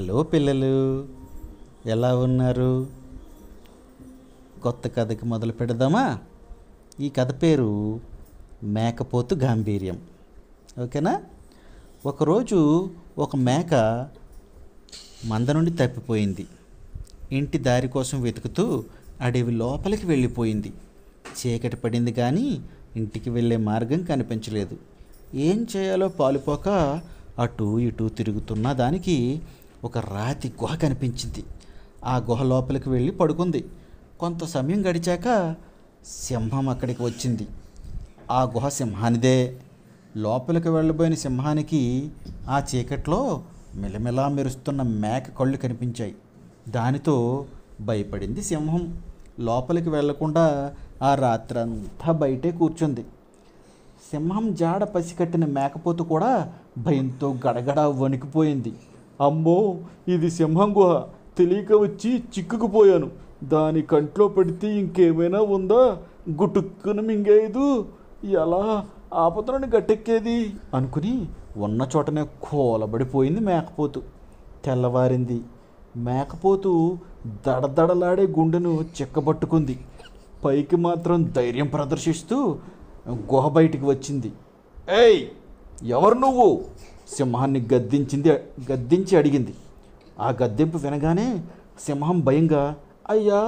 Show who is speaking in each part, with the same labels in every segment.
Speaker 1: hello పిల్లలు ఎలా ఉన్నారు కొత్త కథకి మొదలు పెడదామా ఈ కథ పేరు మేకపోతు గాంభీర్యం ఓకేనా ఒకరోజు ఒక మేక మంద నుండి తప్పిపోయింది ఇంటి దారి కోసం వెతుకుతూ అడవి లోపలికి వెళ్ళిపోయింది చీకటి పడింది కానీ ఇంటికి వెళ్ళే మార్గం కనిపించలేదు ఏం చేయాలో పాలుపోక అటు ఇటు తిరుగుతున్న దానికి ఒక రాతి గుహ కనిపించింది ఆ గుహ లోపలికి వెళ్ళి పడుకుంది కొంత సమయం గడిచాక సింహం అక్కడికి వచ్చింది ఆ గుహ సింహానిదే లోపలికి వెళ్ళబోయిన సింహానికి ఆ చీకట్లో మిలమిలా మెరుస్తున్న మేక కళ్ళు కనిపించాయి దానితో భయపడింది సింహం లోపలికి వెళ్లకుండా ఆ రాత్రంతా బయటే కూర్చుంది సింహం జాడ పసికట్టిన మేకపోతు కూడా భయంతో గడగడ వణికిపోయింది అమ్మో ఇది సింహం గుహ తెలియక వచ్చి చిక్కుకుపోయాను దాని కంట్లో పడితే ఇంకేమైనా ఉందా గుటుక్కున మింగేదు ఎలా ఆపదలను గట్టెక్కేది అనుకుని ఉన్న చోటనే కోలబడిపోయింది మేకపోతు తెల్లవారింది మేకపోతు దడదడలాడే గుండెను చిక్కబట్టుకుంది పైకి మాత్రం ధైర్యం ప్రదర్శిస్తూ గుహ బయటికి వచ్చింది ఏయ్ ఎవరు నువ్వు సింహాన్ని గద్దించింది గద్దించి అడిగింది ఆ గద్దెంపు వినగానే సింహం భయంగా అయ్యా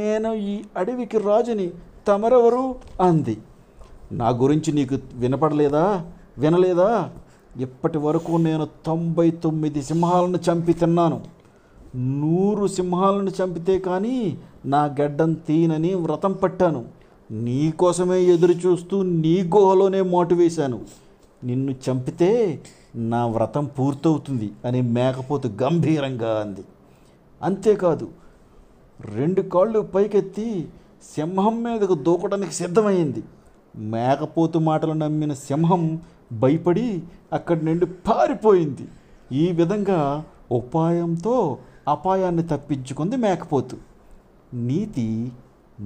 Speaker 1: నేను ఈ అడవికి రాజుని తమరెవరు అంది నా గురించి నీకు వినపడలేదా వినలేదా ఇప్పటి వరకు నేను తొంభై తొమ్మిది సింహాలను చంపి తిన్నాను నూరు సింహాలను చంపితే కానీ నా గడ్డం తీనని వ్రతం పట్టాను నీ కోసమే ఎదురు చూస్తూ నీ గుహలోనే మాటు వేశాను నిన్ను చంపితే నా వ్రతం పూర్తవుతుంది అని మేకపోతు గంభీరంగా అంది అంతేకాదు రెండు కాళ్ళు పైకెత్తి సింహం మీదకు దూకడానికి సిద్ధమైంది మేకపోతు మాటలు నమ్మిన సింహం భయపడి అక్కడి నుండి పారిపోయింది ఈ విధంగా ఉపాయంతో అపాయాన్ని తప్పించుకుంది మేకపోతు నీతి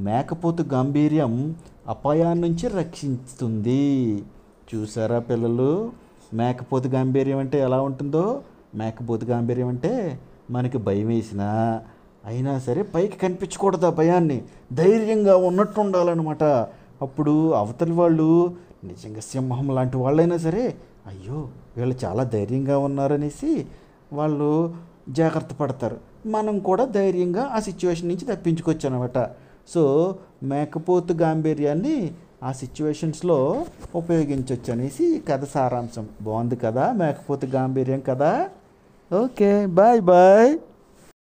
Speaker 1: మేకపోతు గాంభీర్యం అపాయాన్నించి రక్షిస్తుంది చూసారా పిల్లలు మేకపోతు గాంభీర్యం అంటే ఎలా ఉంటుందో మేకపోతు గాంభీర్యం అంటే మనకి భయం వేసినా అయినా సరే పైకి కనిపించకూడదు ఆ భయాన్ని ధైర్యంగా ఉన్నట్టు ఉండాలన్నమాట అప్పుడు అవతలి వాళ్ళు నిజంగా సింహం లాంటి వాళ్ళైనా సరే అయ్యో వీళ్ళు చాలా ధైర్యంగా ఉన్నారనేసి వాళ్ళు జాగ్రత్త పడతారు మనం కూడా ధైర్యంగా ఆ సిచ్యువేషన్ నుంచి తప్పించుకోవచ్చు అనమాట సో మేకపోతు గాంభీర్యాన్ని ఆ సిచ్యువేషన్స్లో ఉపయోగించవచ్చు అనేసి కథ సారాంశం బాగుంది కదా మేకపోతే గాంభీర్యం కదా ఓకే బాయ్ బాయ్